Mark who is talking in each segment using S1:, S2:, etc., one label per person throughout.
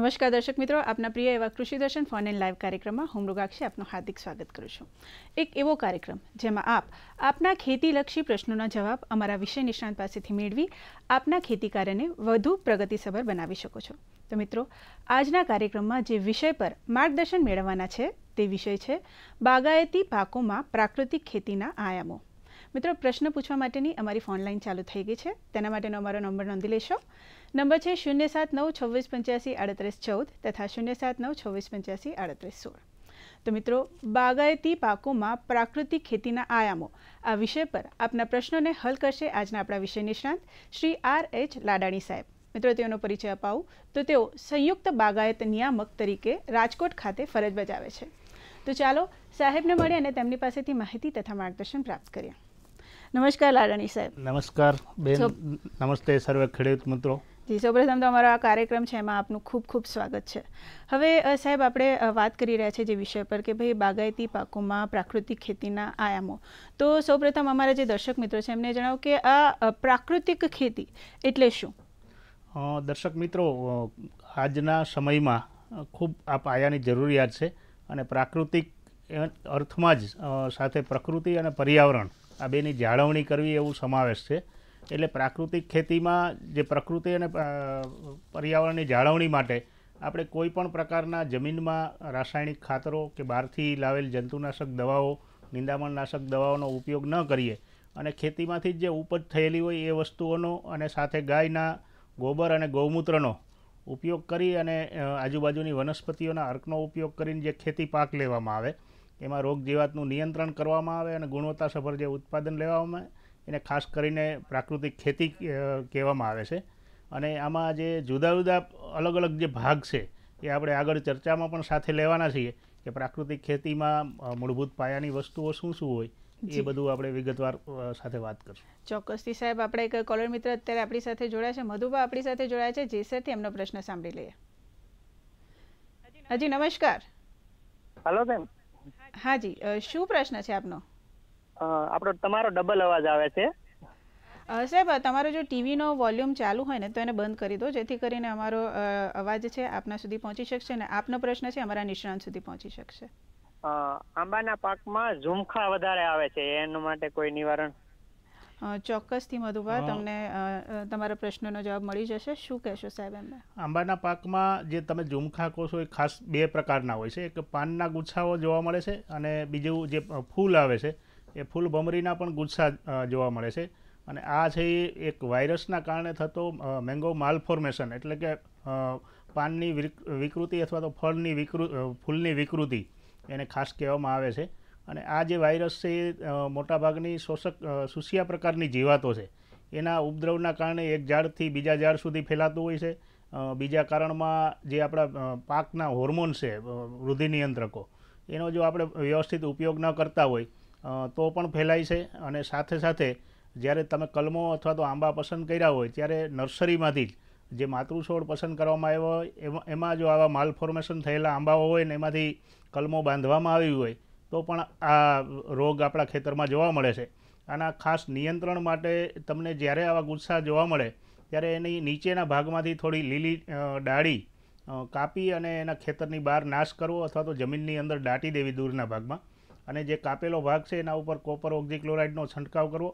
S1: નમસ્કાર દર્શક મિત્રો આપના પ્રિય એવા કૃષિ દર્શન ફોન એન્ડ લાઈવ કાર્યક્રમમાં હું મૃગાક્ષી આપનું હાર્દિક સ્વાગત કરું છું એક એવો કાર્યક્રમ જેમાં આપ આપના ખેતીલક્ષી પ્રશ્નોના જવાબ અમારા વિષય નિષ્ણાંત પાસેથી મેળવી આપના ખેતી કાર્યને વધુ પ્રગતિસભર બનાવી શકો છો તો મિત્રો આજના કાર્યક્રમમાં જે વિષય પર માર્ગદર્શન મેળવવાના છે તે વિષય છે બાગાયતી પાકોમાં પ્રાકૃતિક ખેતીના આયામો મિત્રો પ્રશ્ન પૂછવા માટેની અમારી ફોનલાઈન ચાલુ થઈ ગઈ છે તેના માટેનો અમારો નંબર નોંધી લેશો નંબર છે શૂન્ય સાત નવ છવ્વીસ પંચ્યાસી આડત્રીસ ચૌદ તથા શૂન્ય સાત નવ છવ્વીસ પંચ્યાસી આડત્રીસ સોળ તો મિત્રો બાગાયતી પાકોમાં પ્રાકૃતિક ખેતીના આયામો આ વિષય પર આપના પ્રશ્નોને હલ કરશે આજના આપણા વિષય નિષ્ણાંત શ્રી આર એચ લાડાણી સાહેબ મિત્રો તેઓનો પરિચય અપાવું તો તેઓ સંયુક્ત બાગાયત નિયામક તરીકે રાજકોટ ખાતે ફરજ બજાવે છે તો ચાલો સાહેબને મળીએ અને તેમની પાસેથી માહિતી તથા માર્ગદર્શન પ્રાપ્ત કરીએ નમસ્કાર લાડાણી સાહેબ
S2: નમસ્કાર બેન નમસ્તે સર્વે ખેડૂત મિત્રો
S1: જી સૌપ્રથમ તો અમારો આ કાર્યક્રમ છે એમાં આપનું ખૂબ ખૂબ સ્વાગત છે હવે સાહેબ આપણે વાત કરી રહ્યા છે જે વિષય પર કે ભાઈ બાગાયતી પાકોમાં પ્રાકૃતિક ખેતીના આયામો તો સૌપ્રથમ અમારા જે દર્શક મિત્રો છે એમને જણાવો કે આ પ્રાકૃતિક ખેતી એટલે શું
S2: દર્શક મિત્રો આજના સમયમાં ખૂબ આ પાયાની જરૂરિયાત છે અને પ્રાકૃતિક અર્થમાં જ સાથે પ્રકૃતિ અને પર્યાવરણ આ બેની જાળવણી કરવી એવું સમાવેશ છે એટલે પ્રાકૃતિક ખેતીમાં જે પ્રકૃતિ અને પર્યાવરણની જાળવણી માટે આપણે કોઈ પણ પ્રકારના જમીનમાં રાસાયણિક ખાતરો કે બહારથી લાવેલ જંતુનાશક દવાઓ નિંદામણનાશક દવાઓનો ઉપયોગ ન કરીએ અને ખેતીમાંથી જે ઉપજ થયેલી હોય એ વસ્તુઓનો અને સાથે ગાયના ગોબર અને ગૌમૂત્રનો ઉપયોગ કરી અને આજુબાજુની વનસ્પતિઓના અર્કનો ઉપયોગ કરીને જે ખેતી પાક લેવામાં આવે એમાં રોગ જીવાતનું નિયંત્રણ કરવામાં આવે અને ગુણવત્તાસભર જે ઉત્પાદન લેવામાં આવે એને ખાસ કરીને પ્રાકૃતિક ખેતી કહેવામાં આવે છે અને આમાં જે જુદા જુદા અલગ અલગ જે ભાગ છે એ આપણે આગળ ચર્ચામાં પણ સાથે લેવાના છીએ કે પ્રાકૃતિક ખેતીમાં મૂળભૂત પાયાની વસ્તુઓ શું શું હોય એ બધું આપણે વિગતવાર સાથે વાત કરશું
S1: ચોક્કસથી સાહેબ આપણે એક કોલર મિત્ર અત્યારે આપણી સાથે જોડાયા છે મધુબા આપણી સાથે જોડાય છે જેસરથી એમનો પ્રશ્ન સાંભળી લઈએ હાજી નમસ્કાર હેલો બેન હાજી શું પ્રશ્ન છે આપનો
S2: આપણો તમારો ડબલ અવાજ આવે છે
S1: સાહેબ તમારો જો ટીવીનો વોલ્યુમ ચાલુ હોય ને તો એને બંધ કરી દો જેથી કરીને અમારો અવાજ છે આપના સુધી પહોંચી શકશે ને આપનો પ્રશ્ન છે અમારા નિષ્ણાંત સુધી પહોંચી શકશે આંબાના
S2: પાકમાં ઝુમખા વધારે આવે છે એનું માટે કોઈ નિવારણ
S1: ચોક્કસથી મધુભા તમને તમારા પ્રશ્નનો જવાબ મળી જશે શું કહેશો સાહેબ એમને
S2: આંબાના પાકમાં જે તમે ઝુમખા કહો છો એ ખાસ બે પ્રકારના હોય છે એક પાનના ગુચ્છાઓ જોવા મળે છે અને બીજું જે ફૂલ આવે છે એ ફૂલ ભમરીના પણ ગુસ્સા જોવા મળે છે અને આ છે એ એક વાયરસના કારણે થતો મેંગો માલફોર્મેશન એટલે કે પાનની વિકૃતિ અથવા તો ફળની વિકૃ ફૂલની વિકૃતિ એને ખાસ કહેવામાં આવે છે અને આ જે વાયરસ છે એ મોટાભાગની શોષક સુસિયા પ્રકારની જીવાતો છે એના ઉપદ્રવના કારણે એક ઝાડથી બીજા ઝાડ સુધી ફેલાતું હોય છે બીજા કારણમાં જે આપણા પાકના હોર્મોન છે વૃદ્ધિ નિયંત્રકો એનો જો આપણે વ્યવસ્થિત ઉપયોગ ન કરતા હોય તો પણ ફેલાય છે અને સાથે સાથે જ્યારે તમે કલમો અથવા તો આંબા પસંદ કર્યા હોય ત્યારે નર્સરીમાંથી જ જે માતૃછોડ પસંદ કરવામાં આવ્યો હોય એમાં જો આવા માલ ફોર્મેશન થયેલા આંબાઓ હોય ને એમાંથી કલમો બાંધવામાં આવી હોય તો પણ આ રોગ આપણા ખેતરમાં જોવા મળે છે આના ખાસ નિયંત્રણ માટે તમને જ્યારે આવા ગુસ્સા જોવા મળે ત્યારે એની નીચેના ભાગમાંથી થોડી લીલી ડાળી કાપી અને એના ખેતરની બહાર નાશ કરવો અથવા તો જમીનની અંદર દાટી દેવી દૂરના ભાગમાં અને જે કાપેલો ભાગ છે એના ઉપર કોપર ઓક્ઝીક્લોરાઇડનો છંટકાવ કરવો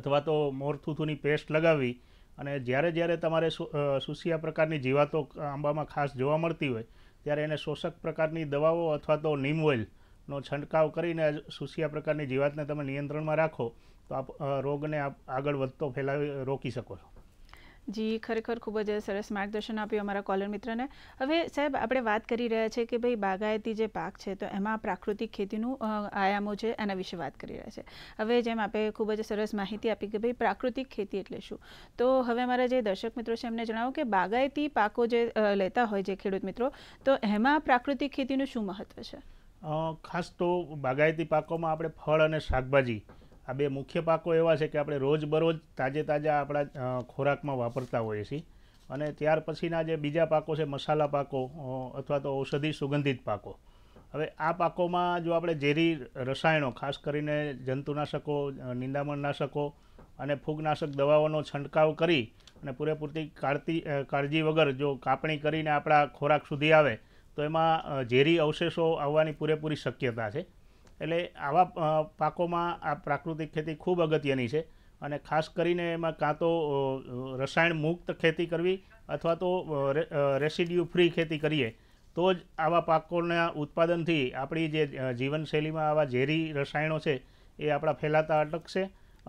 S2: અથવા તો મોરથુથુની પેસ્ટ લગાવવી અને જ્યારે જ્યારે તમારે સુસિયા પ્રકારની જીવાતો આંબામાં ખાસ જોવા મળતી હોય ત્યારે એને શોષક પ્રકારની દવાઓ અથવા તો નીમ ઓઇલનો છંટકાવ કરીને સુસિયા પ્રકારની જીવાતને તમે નિયંત્રણમાં રાખો તો આપ રોગને આપ આગળ વધતો ફેલાવી રોકી શકો છો
S1: જી ખરેખર ખૂબ જ સરસ માર્ગદર્શન આપ્યું અમારા કોલર મિત્રને હવે સાહેબ આપણે વાત કરી રહ્યા છે કે ભાઈ બાગાયતી જે પાક છે તો એમાં પ્રાકૃતિક ખેતીનું આયામો છે એના વિશે વાત કરી રહ્યા છે હવે જેમ આપણે ખૂબ જ સરસ માહિતી આપી કે ભાઈ પ્રાકૃતિક ખેતી એટલે શું તો હવે અમારા જે દર્શક મિત્રો છે એમને જણાવો કે બાગાયતી પાકો જે લેતા હોય જે ખેડૂત મિત્રો તો એમાં પ્રાકૃતિક ખેતીનું શું મહત્વ છે
S2: ખાસ તો બાગાયતી પાકોમાં આપણે ફળ અને શાકભાજી આ બે મુખ્ય પાકો એવા છે કે આપણે રોજબરોજ તાજે તાજા આપણા ખોરાકમાં વાપરતા હોઈએ છીએ અને ત્યાર પછીના જે બીજા પાકો છે મસાલા પાકો અથવા તો ઔષધિ સુગંધિત પાકો હવે આ પાકોમાં જો આપણે ઝેરી રસાયણો ખાસ કરીને જંતુનાશકો નિંદામણનાશકો અને ફૂગનાશક દવાઓનો છંટકાવ કરી અને પૂરેપૂરતી કાળતી કાળજી વગર જો કાપણી કરીને આપણા ખોરાક સુધી આવે તો એમાં ઝેરી અવશેષો આવવાની પૂરેપૂરી શક્યતા છે એટલે આવા પાકોમાં આ પ્રાકૃતિક ખેતી ખૂબ અગત્યની છે અને ખાસ કરીને એમાં કાં તો રસાયણ મુક્ત ખેતી કરવી અથવા તો રેસિડ્યુ ફ્રી ખેતી કરીએ તો જ આવા પાકોના ઉત્પાદનથી આપણી જે જીવનશૈલીમાં આવા ઝેરી રસાયણો છે એ આપણા ફેલાતા અટકશે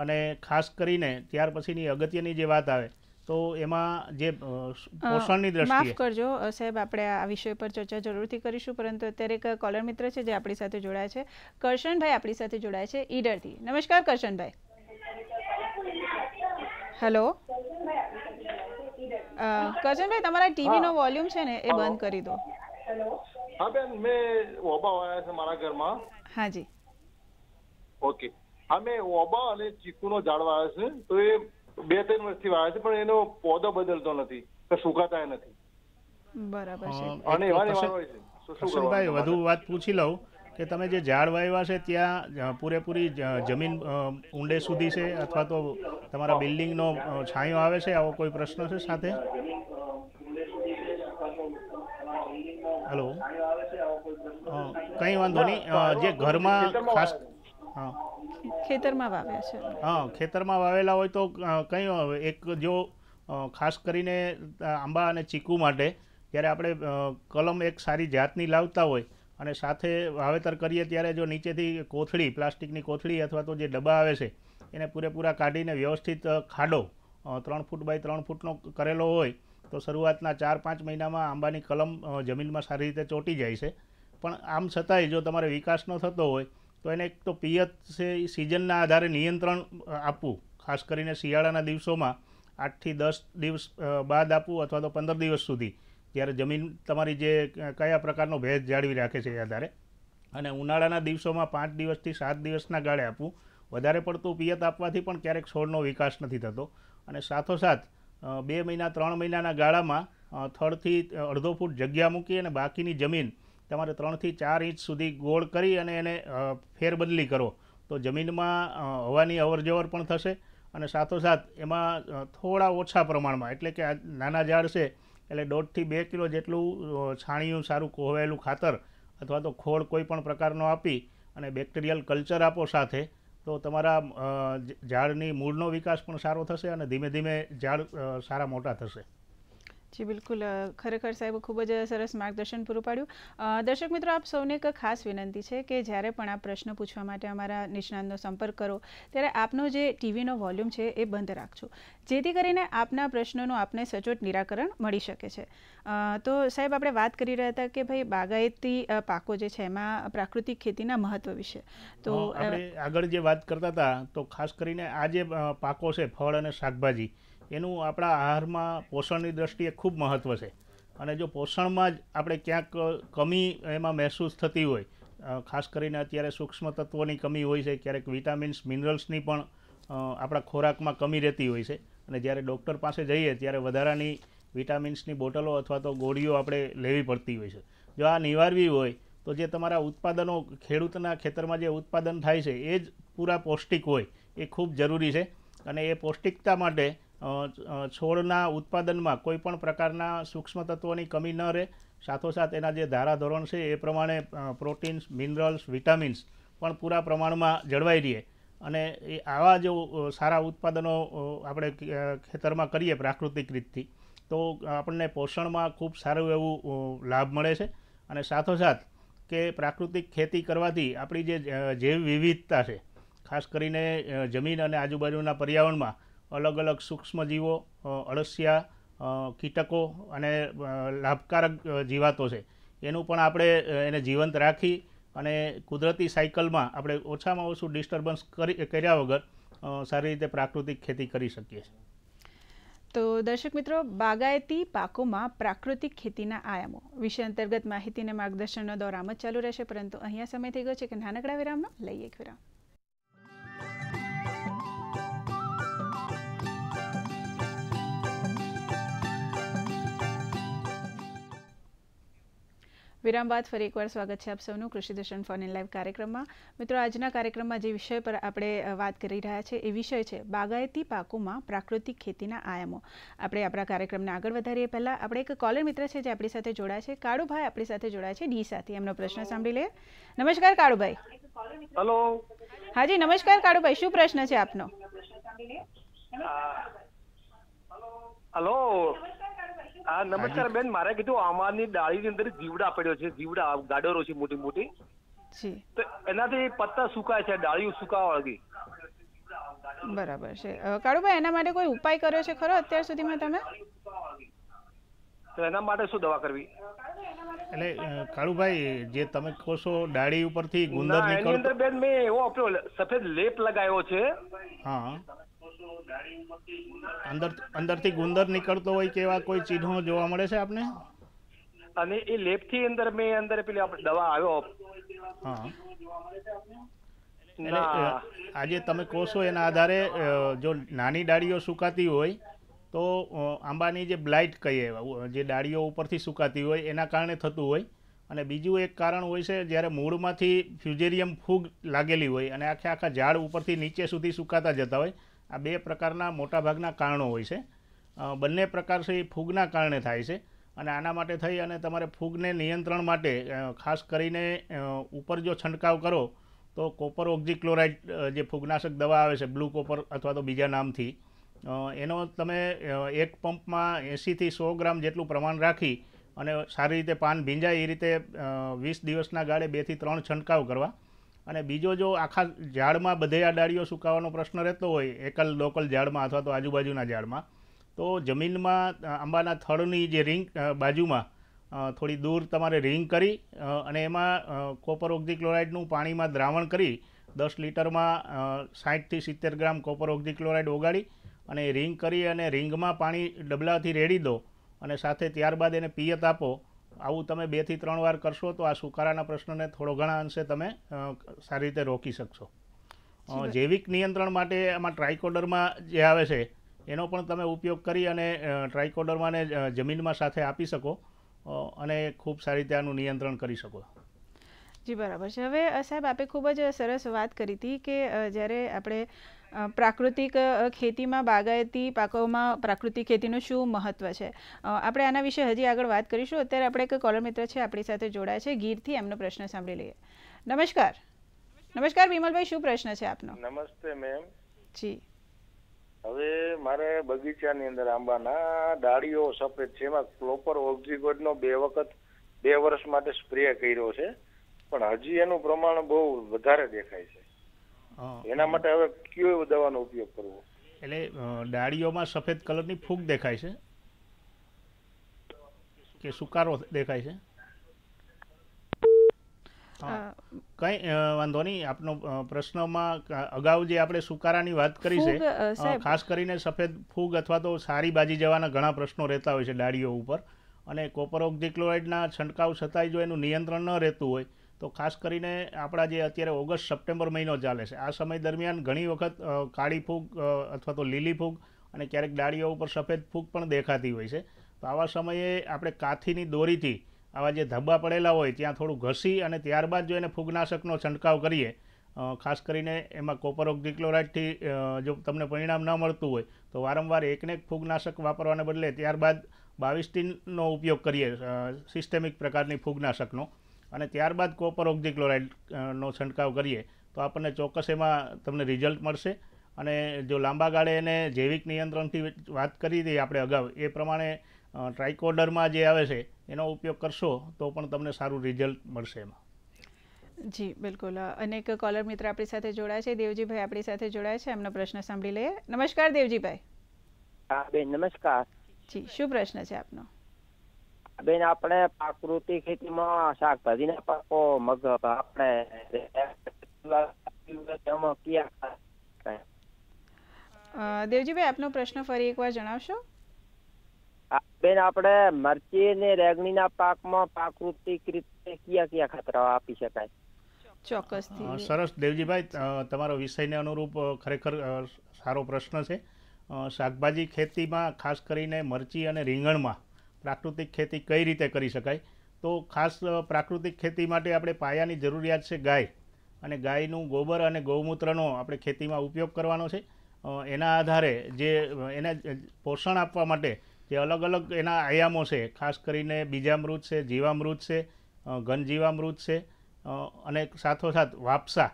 S2: અને ખાસ કરીને ત્યાર પછીની અગત્યની જે વાત આવે તો એમાં જે પોષણની દ્રષ્ટિએ માફ
S1: કરજો સાહેબ આપણે આ વિષય પર ચર્ચા જરૂરથી કરીશું પરંતુ અત્યારે એક કોલર મિત્ર છે જે આપણી સાથે જોડાય છે કરશનભાઈ આપણી સાથે જોડાય છે ઈડરથી નમસ્કાર કરશનભાઈ હેલો કરશનભાઈ તમારા ટીવી નો વોલ્યુમ છે ને એ બંધ કરી દો
S2: હા બેન મેં ઓબા આવ્યા છે મારા ઘરમાં હાજી ઓકે હા મેં ઓબા અને ચીકુનો ઝાડ વાવ્યો છે તો એ બે ત્રણ વર્ષથી વાવે છે પણ એનો પોદો બદલતો નથી કે સુકાતા નથી બરાબર છે અને વધુ વાત પૂછી લઉં કે તમે જે ઝાડ વાવ્યા છે ત્યાં પૂરેપૂરી જમીન ઊંડે સુધી છે અથવા તો તમારા બિલ્ડિંગનો છાંયો આવે છે આવો કોઈ પ્રશ્ન છે સાથે હેલો કંઈ વાંધો નહીં જે ઘરમાં ખાસ
S1: ખેતરમાં વાવ્યા છે
S2: હા ખેતરમાં વાવેલા હોય તો કઈ એક જો ખાસ કરીને આંબા અને ચીકુ માટે જ્યારે આપણે કલમ એક સારી જાતની લાવતા હોય અને સાથે વાવેતર કરીએ ત્યારે જો નીચેથી કોથળી પ્લાસ્ટિકની કોથળી અથવા તો જે ડબ્બા આવે છે એને પૂરેપૂરા કાઢીને વ્યવસ્થિત ખાડો ત્રણ ફૂટ બાય ત્રણ ફૂટનો કરેલો હોય તો શરૂઆતના ચાર પાંચ મહિનામાં આંબાની કલમ જમીનમાં સારી રીતે ચોંટી જાય છે પણ આમ છતાંય જો તમારે વિકાસ ન થતો હોય તો એને એક તો પિયત છે એ સિઝનના આધારે નિયંત્રણ આપવું ખાસ કરીને શિયાળાના દિવસોમાં આઠથી દસ દિવસ બાદ આપવું અથવા તો પંદર દિવસ સુધી જ્યારે જમીન તમારી જે કયા પ્રકારનો ભેજ જાળવી રાખે છે એ આધારે અને ઉનાળાના દિવસોમાં પાંચ દિવસથી સાત દિવસના ગાળે આપવું વધારે પડતું પિયત આપવાથી પણ ક્યારેક છોડનો વિકાસ નથી થતો અને સાથોસાથ બે મહિના ત્રણ મહિનાના ગાળામાં થડથી અડધો ફૂટ જગ્યા મૂકી અને બાકીની જમીન તમારે ત્રણથી ચાર ઇંચ સુધી ગોળ કરી અને એને ફેરબદલી કરો તો જમીનમાં હવાની અવરજવર પણ થશે અને સાથોસાથ એમાં થોડા ઓછા પ્રમાણમાં એટલે કે આ નાના ઝાડ છે એટલે દોઢથી બે કિલો જેટલું છાણિયું સારું કોહવાયેલું ખાતર અથવા તો ખોળ કોઈ પણ પ્રકારનો આપી અને બેક્ટેરિયલ કલ્ચર આપો સાથે તો તમારા ઝાડની મૂળનો વિકાસ પણ સારો થશે અને ધીમે ધીમે ઝાડ સારા મોટા થશે
S1: જી બિલકુલ ખરેખર સાહેબ ખૂબ જ સરસ માર્ગદર્શન પૂરું પાડ્યું દર્શક મિત્રો આપ સૌને એક ખાસ વિનંતી છે કે જ્યારે પણ આ પ્રશ્ન પૂછવા માટે અમારા નિષ્ણાંતનો સંપર્ક કરો ત્યારે આપનો જે ટીવીનો વોલ્યુમ છે એ બંધ રાખજો જેથી કરીને આપના પ્રશ્નોનું આપને સચોટ નિરાકરણ મળી શકે છે તો સાહેબ આપણે વાત કરી રહ્યા હતા કે ભાઈ બાગાયતી પાકો જે છે એમાં પ્રાકૃતિક ખેતીના મહત્વ વિશે તો આગળ
S2: જે વાત કરતા હતા તો ખાસ કરીને આ જે પાકો છે ફળ અને શાકભાજી એનું આપણા આહારમાં પોષણની દ્રષ્ટિએ ખૂબ મહત્ત્વ છે અને જો પોષણમાં જ આપણે ક્યાંક કમી એમાં મહેસૂસ થતી હોય ખાસ કરીને અત્યારે સૂક્ષ્મ તત્વોની કમી હોય છે ક્યારેક વિટામિન્સ મિનરલ્સની પણ આપણા ખોરાકમાં કમી રહેતી હોય છે અને જ્યારે ડૉક્ટર પાસે જઈએ ત્યારે વધારાની વિટામિન્સની બોટલો અથવા તો ગોળીઓ આપણે લેવી પડતી હોય છે જો આ નિવારવી હોય તો જે તમારા ઉત્પાદનો ખેડૂતના ખેતરમાં જે ઉત્પાદન થાય છે એ જ પૂરા પૌષ્ટિક હોય એ ખૂબ જરૂરી છે અને એ પૌષ્ટિકતા માટે છોડના ઉત્પાદનમાં કોઈ પણ પ્રકારના સૂક્ષ્મ તત્વોની કમી ન રહે સાથોસાથ એના જે ધારાધોરણ છે એ પ્રમાણે પ્રોટીન્સ મિનરલ્સ વિટામિન્સ પણ પૂરા પ્રમાણમાં જળવાઈ રહે અને એ આવા જો સારા ઉત્પાદનો આપણે ખેતરમાં કરીએ પ્રાકૃતિક રીતથી તો આપણને પોષણમાં ખૂબ સારું એવું લાભ મળે છે અને સાથોસાથ કે પ્રાકૃતિક ખેતી કરવાથી આપણી જે જૈવ વિવિધતા છે ખાસ કરીને જમીન અને આજુબાજુના પર્યાવરણમાં અલગ અલગ સૂક્ષ્મજીવો અળસિયા કીટકો અને લાભકારક જીવાતો છે એનું પણ આપણે એને જીવંત રાખી અને કુદરતી સાયકલમાં આપણે ઓછામાં ઓછું ડિસ્ટર્બન્સ કરી કર્યા વગર સારી રીતે પ્રાકૃતિક ખેતી કરી શકીએ છીએ
S1: તો દર્શક મિત્રો બાગાયતી પાકોમાં પ્રાકૃતિક ખેતીના આયામો વિષય અંતર્ગત માહિતી અને માર્ગદર્શનનો દોર આમ જ ચાલુ રહેશે પરંતુ અહીંયા સમય થઈ ગયો છે કે નાનકડા વિરામમાં લઈએ એક વિરામ વિરામ બાદ ફરી એકવાર સ્વાગત છે આપ સૌનું કૃષિ દર્શન ફોન ઇન લાઈવ કાર્યક્રમમાં મિત્રો આજના કાર્યક્રમમાં જે વિષય પર આપણે વાત કરી રહ્યા છે એ વિષય છે બાગાયતી પાકોમાં પ્રાકૃતિક ખેતીના આયામો આપણે આપણા કાર્યક્રમને આગળ વધારીએ પહેલાં આપણે એક કોલર મિત્ર છે જે આપણી સાથે જોડાયા છે કાળુભાઈ આપણી સાથે જોડાયા છે ડી સાથે એમનો પ્રશ્ન સાંભળી લે નમસ્કાર કાળુભાઈ હેલો હાજી નમસ્કાર કાળુભાઈ શું પ્રશ્ન છે આપનો હેલો હા નમસ્કાર
S2: બેન મારે કીધું આમાની ડાળીની અંદર જીવડા પડ્યો છે જીવડા ગાડરો છે મોટી મોટી તો એનાથી પત્તા સુકાય છે ડાળીઓ સુકાવા લાગી
S1: બરાબર છે કાળુભાઈ એના માટે કોઈ ઉપાય કર્યો છે ખરો અત્યાર સુધીમાં તમે
S2: તો એના માટે શું દવા કરવી એટલે કાળુભાઈ જે તમે કહો છો ડાળી ઉપરથી ગુંદર નીકળતો બેન મેં એવો આપણો સફેદ લેપ લગાવ્યો છે હા અંદર અંદરથી ગુંદર નીકળતો હોય કે એવા કોઈ ચિહ્નો જોવા મળે છે આપને અને એ લેપથી અંદર મેં અંદર પેલી આપણે દવા આવ્યો હા આજે તમે કહો છો એના આધારે જો નાની ડાળીઓ સુકાતી હોય તો આંબાની જે બ્લાઇટ કહીએ જે ડાળીઓ ઉપરથી સુકાતી હોય એના કારણે થતું હોય અને બીજું એક કારણ હોય છે જ્યારે મૂળમાંથી ફ્યુજેરિયમ ફૂગ લાગેલી હોય અને આખે આખા ઝાડ ઉપરથી નીચે સુધી સુકાતા જતા હોય આ બે પ્રકારના મોટાભાગના કારણો હોય છે બંને પ્રકાર છે એ ફૂગના કારણે થાય છે અને આના માટે થઈ અને તમારે ફૂગને નિયંત્રણ માટે ખાસ કરીને ઉપર જો છંટકાવ કરો તો કોપર ઓક્ઝીક્લોરાઇડ જે ફૂગનાશક દવા આવે છે બ્લુ કોપર અથવા તો બીજા નામથી એનો તમે એક પંપમાં એંસીથી સો ગ્રામ જેટલું પ્રમાણ રાખી અને સારી રીતે પાન ભીંજાય એ રીતે વીસ દિવસના ગાળે બેથી ત્રણ છંટકાવ કરવા અને બીજો જો આખા ઝાડમાં બધે આ ડાળીઓ સુકાવાનો પ્રશ્ન રહેતો હોય એકલ લોકલ ઝાડમાં અથવા તો આજુબાજુના ઝાડમાં તો જમીનમાં આંબાના થડની જે રિંગ બાજુમાં થોડી દૂર તમારે રિંગ કરી અને એમાં કોપર ઓક્ઝીક્લોરાઇડનું પાણીમાં દ્રાવણ કરી દસ લીટરમાં સાઠથી સિત્તેર ગ્રામ કોપર ઓક્ઝીક્લોરાઇડ ઓગાળી અને રિંગ કરી અને રિંગમાં પાણી ડબલાથી રેડી દો અને સાથે ત્યારબાદ એને પિયત આપો આવું તમે બેથી ત્રણ વાર કરશો તો આ સુકારાના પ્રશ્નને થોડો ઘણા અંશે તમે સારી રીતે રોકી શકશો જૈવિક નિયંત્રણ માટે આમાં ટ્રાયકોડરમાં જે આવે છે એનો પણ તમે ઉપયોગ કરી અને ટ્રાઇકોડરમાંને જમીનમાં સાથે આપી શકો અને ખૂબ સારી રીતે આનું નિયંત્રણ કરી શકો
S1: જી બરાબર છે હવે સાહેબ આપે ખૂબ જ સરસ વાત કરી હતી કે જ્યારે આપણે પ્રાકૃતિક ખેતીમાં બાગાયતી પાકોમાં પ્રાકૃતિક ખેતીનું શું મહત્ત્વ છે આપણે આના વિશે હજી આગળ વાત કરીશું અત્યારે આપણે એક કોલર મિત્ર છે આપણી સાથે જોડાય છે ગીરથી એમનો પ્રશ્ન સાંભળી લઈએ નમસ્કાર નમસ્કાર વિમલભાઈ શું પ્રશ્ન છે આપનો
S2: નમસ્તે મેમ જી હવે મારે બગીચાની અંદર આંબાના ડાળીઓ સફેદ છે એમાં પ્રોપર ઓક્ઝિગોડનો બે વખત બે વર્ષ માટે સ્પ્રે કર્યો છે પણ હજી એનું પ્રમાણ બહુ વધારે દેખાય છે એના માટે હવે કયો દવાનો ઉપયોગ કરવો એટલે ડાળીઓમાં સફેદ કલરની ફૂગ દેખાય છે કે સુકારો દેખાય છે કઈ વાંધો નહીં આપનો પ્રશ્નમાં અગાઉ જે આપણે સુકારાની વાત કરી છે ખાસ કરીને સફેદ ફૂગ અથવા તો સારી બાજી જવાના ઘણા પ્રશ્નો રહેતા હોય છે ડાળીઓ ઉપર અને કોપર ઓક્ઝિક્લોરાઇડના છંટકાવ છતાંય જો એનું નિયંત્રણ ન રહેતું હોય તો ખાસ કરીને આપણા જે અત્યારે ઓગસ્ટ સપ્ટેમ્બર મહિનો ચાલે છે આ સમય દરમિયાન ઘણી વખત કાળી ફૂગ અથવા તો લીલી ફૂગ અને ક્યારેક ડાળીઓ ઉપર સફેદ ફૂગ પણ દેખાતી હોય છે તો આવા સમયે આપણે કાથીની દોરીથી આવા જે ધબ્બા પડેલા હોય ત્યાં થોડું ઘસી અને ત્યારબાદ જો એને ફૂગનાશકનો છંટકાવ કરીએ ખાસ કરીને એમાં કોપર ઓક્ઝિક્લોરાઇડથી જો તમને પરિણામ ન મળતું હોય તો વારંવાર એકને એક ફૂગનાશક વાપરવાને બદલે ત્યારબાદ બાવીસ ઉપયોગ કરીએ સિસ્ટેમિક પ્રકારની ફૂગનાશકનો અને ત્યારબાદ કોપર ઓક્ઝીક્લોરાઇડ નો છંટકાવ કરીએ તો આપણને ચોક્કસ એમાં તમને રિઝલ્ટ મળશે અને જો લાંબા ગાળે એને જૈવિક નિયંત્રણથી વાત કરી હતી આપણે અગાઉ એ પ્રમાણે ટ્રાઇકોડરમાં જે આવે છે એનો ઉપયોગ કરશો તો પણ તમને સારું રિઝલ્ટ મળશે
S1: એમાં જી બિલકુલ અનેક કોલર મિત્ર આપણી સાથે જોડાયા છે દેવજીભાઈ આપણી સાથે જોડાયા છે એમનો પ્રશ્ન સાંભળી લઈએ નમસ્કાર દેવજીભાઈ હા બેન નમસ્કાર જી શું પ્રશ્ન છે આપનો બેન આપણે પ્રાકૃતિક ખેતીમાં શાકભાજીના પાકો મગ આપણે દેવજીભાઈ આપનો પ્રશ્ન ફરી એકવાર જણાવશો બેન આપણે મરચી ને રેગણીના પાકમાં પ્રાકૃતિક રીતે કયા કયા ખતરા આપી શકાય
S2: ચોક્કસથી સરસ દેવજીભાઈ તમારો વિષયને અનુરૂપ ખરેખર સારો પ્રશ્ન છે શાકભાજી ખેતીમાં ખાસ કરીને મરચી અને રીંગણમાં પ્રાકૃતિક ખેતી કઈ રીતે કરી શકાય તો ખાસ પ્રાકૃતિક ખેતી માટે આપણે પાયાની જરૂરિયાત છે ગાય અને ગાયનું ગોબર અને ગૌમૂત્રનો આપણે ખેતીમાં ઉપયોગ કરવાનો છે એના આધારે જે એને પોષણ આપવા માટે જે અલગ અલગ એના આયામો છે ખાસ કરીને બીજામૃત છે જીવામૃત છે ઘનજીવામૃત છે અને સાથોસાથ વાપસા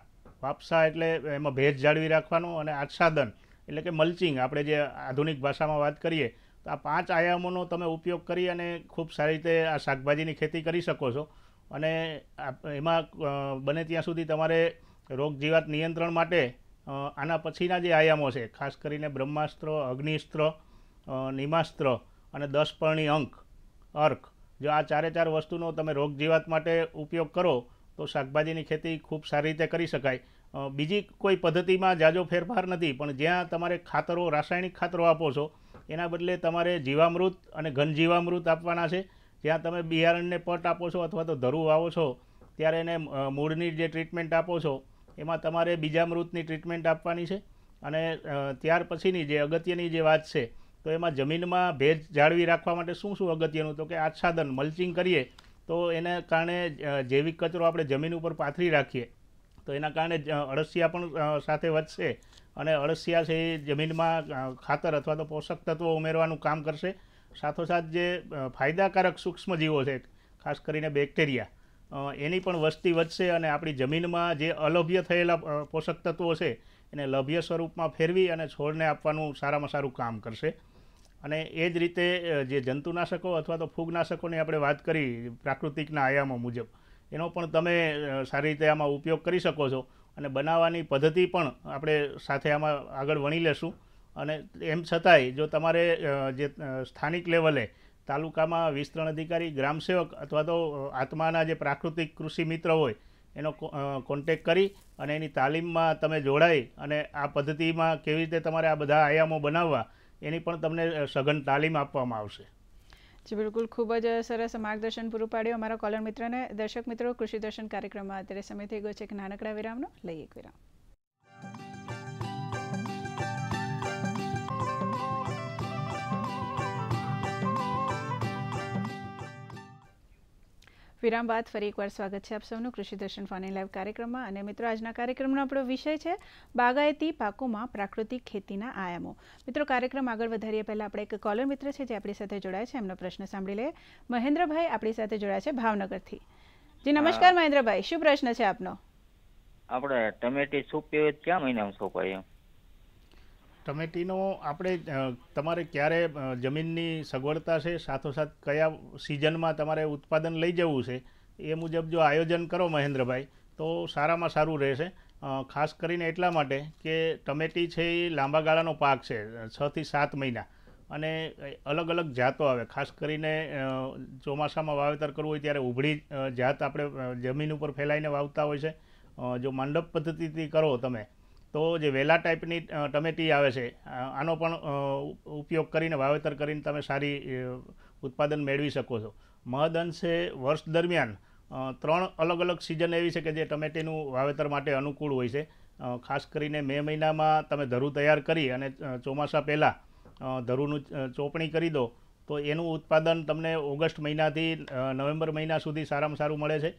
S2: વાપસા એટલે એમાં ભેજ જાળવી રાખવાનો અને આચ્છાદન એટલે કે મલ્ચિંગ આપણે જે આધુનિક ભાષામાં વાત કરીએ તો આ પાંચ આયામોનો તમે ઉપયોગ કરી અને ખૂબ સારી રીતે આ શાકભાજીની ખેતી કરી શકો છો અને એમાં બને ત્યાં સુધી તમારે રોગજીવાત નિયંત્રણ માટે આના પછીના જે આયામો છે ખાસ કરીને બ્રહ્માસ્ત્ર અગ્નિસ્ત્ર નિમાસ્ત્ર અને દસપર્ણી અંક અર્ક જો આ ચારે ચાર વસ્તુનો તમે રોગજીવાત માટે ઉપયોગ કરો તો શાકભાજીની ખેતી ખૂબ સારી રીતે કરી શકાય બીજી કોઈ પદ્ધતિમાં જાજો ફેરફાર નથી પણ જ્યાં તમારે ખાતરો રાસાયણિક ખાતરો આપો છો એના બદલે તમારે જીવામૃત અને ઘન જીવામૃત આપવાના છે જ્યાં તમે બિયારણને પટ આપો છો અથવા તો ધરું વાવો છો ત્યારે એને મૂળની જે ટ્રીટમેન્ટ આપો છો એમાં તમારે બીજા મૃતની ટ્રીટમેન્ટ આપવાની છે અને ત્યાર પછીની જે અગત્યની જે વાત છે તો એમાં જમીનમાં ભેજ જાળવી રાખવા માટે શું શું અગત્યનું તો કે આચ્છાદન મલ્ચિંગ કરીએ તો એને કારણે જૈવિક કચરો આપણે જમીન ઉપર પાથરી રાખીએ તો એના કારણે અળસિયા પણ સાથે વધશે અને અળસિયા છે એ જમીનમાં ખાતર અથવા તો પોષક તત્વો ઉમેરવાનું કામ કરશે સાથોસાથ જે ફાયદાકારક સૂક્ષ્મજીવો છે ખાસ કરીને બેક્ટેરિયા એની પણ વસ્તી વધશે અને આપણી જમીનમાં જે અલભ્ય થયેલા પોષક તત્વો છે એને લભ્ય સ્વરૂપમાં ફેરવી અને છોડને આપવાનું સારામાં સારું કામ કરશે અને એ જ રીતે જે જંતુનાશકો અથવા તો ફૂગનાશકોની આપણે વાત કરી પ્રાકૃતિકના આયામો મુજબ એનો પણ તમે સારી રીતે આમાં ઉપયોગ કરી શકો છો અને બનાવવાની પદ્ધતિ પણ આપણે સાથે આમાં આગળ વણી લેશું અને એમ છતાંય જો તમારે જે સ્થાનિક લેવલે તાલુકામાં વિસ્તરણ અધિકારી ગ્રામસેવક અથવા તો આત્માના જે પ્રાકૃતિક કૃષિ મિત્ર હોય એનો કોન્ટેક કરી અને એની તાલીમમાં તમે જોડાઈ અને આ પદ્ધતિમાં કેવી રીતે તમારે આ બધા આયામો બનાવવા એની પણ તમને સઘન તાલીમ આપવામાં આવશે
S1: જી બિલકુલ ખૂબ જ સરસ માર્ગદર્શન પૂરું પાડ્યું અમારા કોલર મિત્રને દર્શક મિત્રો કૃષિ દર્શન કાર્યક્રમમાં અત્યારે સમય થઈ ગયો છે એક નાનકડા વિરામનો લઈએ એક વિરામ વિરામ બાદ ફરી એકવાર સ્વાગત છે આપ સૌનું કૃષિ દર્શન ફોન લાઈવ કાર્યક્રમમાં અને મિત્રો આજના કાર્યક્રમનો આપણો વિષય છે બાગાયતી પાકોમાં પ્રાકૃતિક ખેતીના આયામો મિત્રો કાર્યક્રમ આગળ વધારીએ પહેલાં આપણે એક કોલર મિત્ર છે જે આપણી સાથે જોડાય છે એમનો પ્રશ્ન સાંભળી લઈએ મહેન્દ્રભાઈ આપણી સાથે જોડાય છે ભાવનગરથી જી નમસ્કાર મહેન્દ્રભાઈ શું પ્રશ્ન છે આપનો
S2: આપણે ટમેટી સૂપ પીવે ક્યાં મહિનામાં સોંપાય એમ ટમેટીનો આપણે તમારે ક્યારે જમીનની સગવડતા છે સાથોસાથ કયા સિઝનમાં તમારે ઉત્પાદન લઈ જવું છે એ મુજબ જો આયોજન કરો મહેન્દ્રભાઈ તો સારામાં સારું રહેશે ખાસ કરીને એટલા માટે કે ટમેટી છે એ લાંબા ગાળાનો પાક છે છથી સાત મહિના અને અલગ અલગ જાતો આવે ખાસ કરીને ચોમાસામાં વાવેતર કરવું હોય ત્યારે ઉભળી જાત આપણે જમીન ઉપર ફેલાઈને વાવતા હોય છે જો મંડપ પદ્ધતિથી કરો તમે તો જે વેલા ટાઈપની ટમેટી આવે છે આનો પણ ઉપયોગ કરીને વાવેતર કરીને તમે સારી ઉત્પાદન મેળવી શકો છો મહદ અંશે વર્ષ દરમિયાન ત્રણ અલગ અલગ સિઝન એવી છે કે જે ટમેટીનું વાવેતર માટે અનુકૂળ હોય છે ખાસ કરીને મે મહિનામાં તમે ધરું તૈયાર કરી અને ચોમાસા પહેલાં ધરુનું ચોપણી કરી દો તો એનું ઉત્પાદન તમને ઓગસ્ટ મહિનાથી નવેમ્બર મહિના સુધી સારામાં સારું મળે છે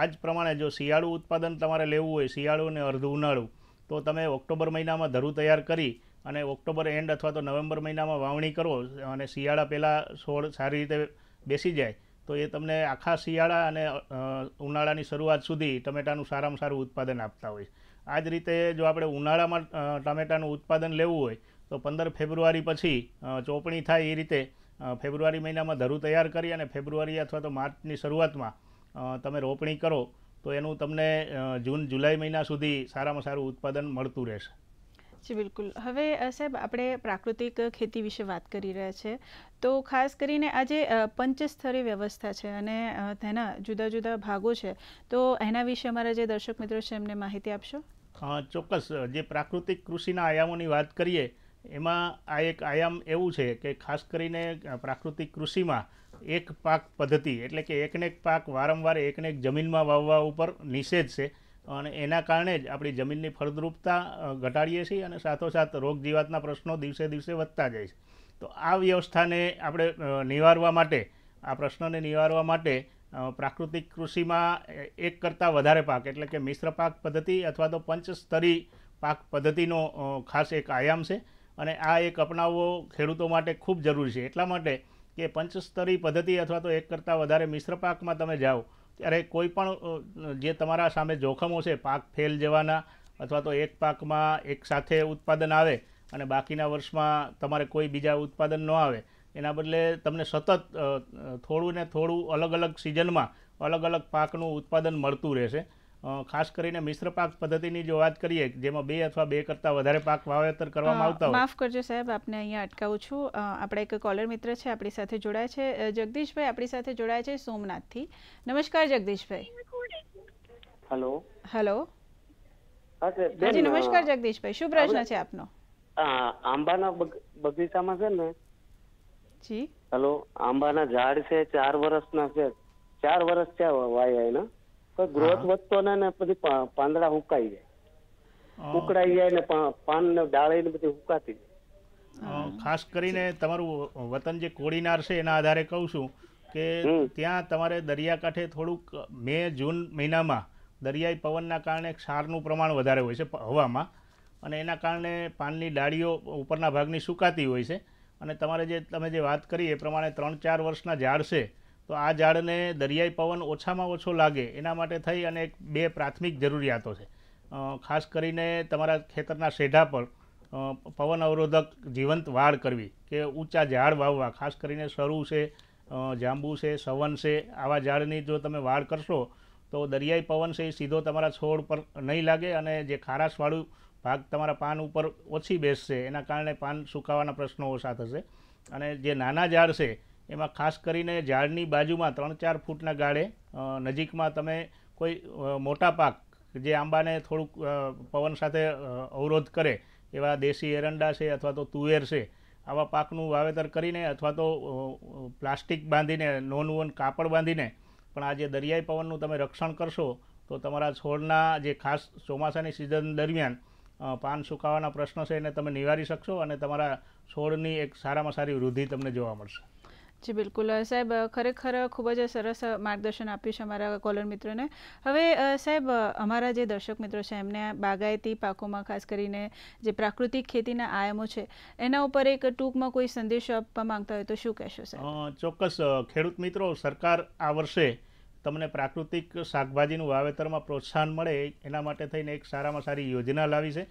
S2: આ જ પ્રમાણે જો શિયાળું ઉત્પાદન તમારે લેવું હોય શિયાળુ અને અર્ધ ઉનાળું તો તમે ઓક્ટોબર મહિનામાં ધરું તૈયાર કરી અને ઓક્ટોબર એન્ડ અથવા તો નવેમ્બર મહિનામાં વાવણી કરો અને શિયાળા પહેલાં છોડ સારી રીતે બેસી જાય તો એ તમને આખા શિયાળા અને ઉનાળાની શરૂઆત સુધી ટમેટાનું સારામાં સારું ઉત્પાદન આપતા હોય આ જ રીતે જો આપણે ઉનાળામાં ટમેટાનું ઉત્પાદન લેવું હોય તો પંદર ફેબ્રુઆરી પછી ચોપણી થાય એ રીતે ફેબ્રુઆરી મહિનામાં ધરું તૈયાર કરી અને ફેબ્રુઆરી અથવા તો માર્ચની શરૂઆતમાં તમે રોપણી કરો તો એનું તમને જૂન જુલાઈ મહિના સુધી સારામાં સારું ઉત્પાદન મળતું રહેશે
S1: જી બિલકુલ હવે સાહેબ આપણે પ્રાકૃતિક ખેતી વિશે વાત કરી રહ્યા છે તો ખાસ કરીને આ જે પંચસ્તરીય વ્યવસ્થા છે અને તેના જુદા જુદા ભાગો છે તો એના વિશે અમારા જે દર્શક મિત્રો છે એમને માહિતી
S2: આપશો ચોક્કસ જે પ્રાકૃતિક કૃષિના આયામોની વાત કરીએ એમાં આ એક આયામ એવું છે કે ખાસ કરીને પ્રાકૃતિક કૃષિમાં એક પાક પદ્ધતિ એટલે કે એકને એક પાક વારંવાર એકને એક જમીનમાં વાવવા ઉપર નિષેધ છે અને એના કારણે જ આપણી જમીનની ફળદ્રુપતા ઘટાડીએ છીએ અને સાથોસાથ રોગ જીવાતના પ્રશ્નો દિવસે દિવસે વધતા જાય છે તો આ વ્યવસ્થાને આપણે નિવારવા માટે આ પ્રશ્નને નિવારવા માટે પ્રાકૃતિક કૃષિમાં એક કરતાં વધારે પાક એટલે કે મિશ્ર પાક પદ્ધતિ અથવા તો પંચસ્તરી પાક પદ્ધતિનો ખાસ એક આયામ છે અને આ એક અપનાવવો ખેડૂતો માટે ખૂબ જરૂરી છે એટલા માટે કે પંચસ્તરી પદ્ધતિ અથવા તો એક કરતાં વધારે મિશ્ર પાકમાં તમે જાઓ ત્યારે કોઈ પણ જે તમારા સામે જોખમો છે પાક ફેલ જવાના અથવા તો એક પાકમાં એક સાથે ઉત્પાદન આવે અને બાકીના વર્ષમાં તમારે કોઈ બીજા ઉત્પાદન ન આવે એના બદલે તમને સતત થોડું ને થોડું અલગ અલગ સિઝનમાં અલગ અલગ પાકનું ઉત્પાદન મળતું રહેશે ખાસ કરીને મિશ્ર પાક પદ્ધતિની જો વાત કરીએ જેમાં બે અથવા બે કરતાં વધારે પાક વાવેતર કરવામાં આવતા હોય માફ
S1: કરજો સાહેબ આપને અહીંયા અટકાવું છું આપણા એક કોલર મિત્ર છે આપણી સાથે જોડાય છે જગદીશભાઈ આપણી સાથે જોડાય છે સોમનાથથી નમસ્કાર જગદીશભાઈ હેલો હેલો
S2: હાજી નમસ્કાર
S1: જગદીશભાઈ શું પ્રશ્ન છે આપનો
S2: આંબાના બગીચામાં છે ને જી હેલો આંબાના ઝાડ છે ચાર વર્ષના છે ચાર વર્ષ થયા વાયા એના તો ગ્રોથ વધતો ને ને પછી પાંદડા હુકાઈ જાય ઉકળાઈ જાય ને પાન ને ડાળે ને બધી હુકાતી ખાસ કરીને તમારું વતન જે કોડીનાર છે એના આધારે કહું છું કે ત્યાં તમારે દરિયાકાંઠે થોડુંક મે જૂન મહિનામાં દરિયાઈ પવનના કારણે ક્ષારનું પ્રમાણ વધારે હોય છે હવામાં અને એના કારણે પાનની ડાળીઓ ઉપરના ભાગની સુકાતી હોય છે અને તમારે જે તમે જે વાત કરી એ પ્રમાણે ત્રણ ચાર વર્ષના ઝાડ છે તો આ ઝાડને દરિયાઈ પવન ઓછામાં ઓછો લાગે એના માટે થઈ અને બે પ્રાથમિક જરૂરિયાતો છે ખાસ કરીને તમારા ખેતરના શેઢા પર પવન અવરોધક જીવંત વાડ કરવી કે ઊંચા ઝાડ વાવવા ખાસ કરીને સરુ છે જાંબુ છે સવન છે આવા ઝાડની જો તમે વાડ કરશો તો દરિયાઈ પવન છે એ સીધો તમારા છોડ પર નહીં લાગે અને જે ખારાશવાળું ભાગ તમારા પાન ઉપર ઓછી બેસશે એના કારણે પાન સુકાવાના પ્રશ્નો ઓછા થશે અને જે નાના ઝાડ છે એમાં ખાસ કરીને ઝાડની બાજુમાં ત્રણ ચાર ફૂટના ગાળે નજીકમાં તમે કોઈ મોટા પાક જે આંબાને થોડુંક પવન સાથે અવરોધ કરે એવા દેશી એરંડા છે અથવા તો તુવેર છે આવા પાકનું વાવેતર કરીને અથવા તો પ્લાસ્ટિક બાંધીને નોન વોન કાપડ બાંધીને પણ આ જે દરિયાઈ પવનનું તમે રક્ષણ કરશો તો તમારા છોડના જે ખાસ ચોમાસાની સિઝન દરમિયાન પાન સુકાવાના પ્રશ્નો છે એને તમે નિવારી શકશો અને તમારા છોડની એક સારામાં સારી વૃદ્ધિ તમને જોવા મળશે
S1: જી બિલકુલ સાહેબ ખરેખર ખૂબ જ સરસ માર્ગદર્શન આપ્યું છે અમારા કોલર મિત્રોને હવે સાહેબ અમારા જે દર્શક મિત્રો છે એમને બાગાયતી પાકોમાં ખાસ કરીને જે પ્રાકૃતિક ખેતીના આયામો છે એના ઉપર એક ટૂંકમાં કોઈ સંદેશો આપવા માંગતા હોય તો શું કહેશો
S2: સાહેબ ચોક્કસ ખેડૂત મિત્રો સરકાર આ વર્ષે તમને પ્રાકૃતિક શાકભાજીનું વાવેતરમાં પ્રોત્સાહન મળે એના માટે થઈને એક સારામાં સારી યોજના લાવી છે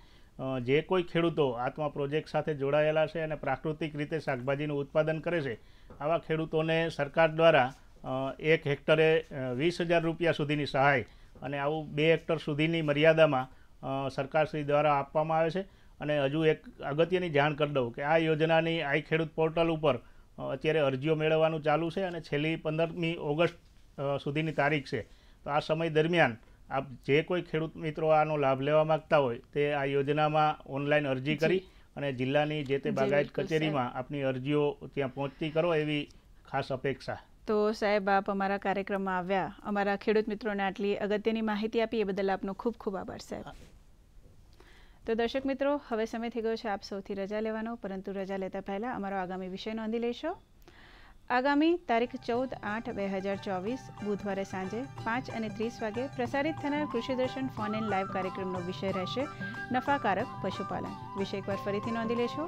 S2: જે કોઈ ખેડૂતો આત્મા પ્રોજેક્ટ સાથે જોડાયેલા છે અને પ્રાકૃતિક રીતે શાકભાજીનું ઉત્પાદન કરે છે આવા ખેડૂતોને સરકાર દ્વારા એક હેક્ટરે વીસ હજાર રૂપિયા સુધીની સહાય અને આવું બે હેક્ટર સુધીની મર્યાદામાં સરકારશ્રી દ્વારા આપવામાં આવે છે અને હજુ એક અગત્યની જાણ કરી દઉં કે આ યોજનાની આઈ ખેડૂત પોર્ટલ ઉપર અત્યારે અરજીઓ મેળવવાનું ચાલુ છે અને છેલ્લી પંદરમી ઓગસ્ટ સુધીની તારીખ છે તો આ સમય દરમિયાન આપ જે કોઈ ખેડૂત મિત્રો આનો લાભ લેવા માગતા હોય તે આ યોજનામાં ઓનલાઈન અરજી કરી અને જિલ્લાની જે તે બાગાયત કચેરીમાં આપની અરજીઓ ત્યાં પહોંચતી કરો એવી ખાસ અપેક્ષા
S1: તો સાહેબ આપ અમારા કાર્યક્રમમાં આવ્યા અમારા ખેડૂત મિત્રોને આટલી અગત્યની માહિતી આપી એ બદલ આપનો ખૂબ ખૂબ આભાર સાહેબ તો દર્શક મિત્રો હવે સમય થઈ ગયો છે આપ સૌથી રજા લેવાનો પરંતુ રજા લેતા પહેલા અમારો આગામી વિષય નોંધી લેશો આગામી તારીખ ચૌદ આઠ બે હજાર ચોવીસ બુધવારે સાંજે પાંચ અને ત્રીસ વાગે પ્રસારિત થનાર કૃષિદર્શન ફોન એન લાઈવ કાર્યક્રમનો વિષય રહેશે નફાકારક પશુપાલન વિષય એકવાર ફરીથી નોંધી લેશો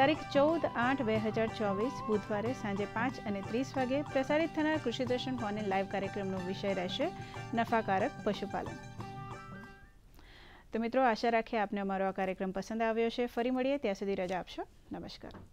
S1: તારીખ ચૌદ આઠ બે હજાર ચોવીસ બુધવારે સાંજે પાંચ અને ત્રીસ વાગે પ્રસારિત થનાર કૃષિ દર્શન ફોન લાઈવ કાર્યક્રમનો વિષય રહેશે નફાકારક પશુપાલન તો મિત્રો આશા રાખીએ આપને અમારો આ કાર્યક્રમ પસંદ આવ્યો છે ફરી મળીએ ત્યાં સુધી રજા આપશો નમસ્કાર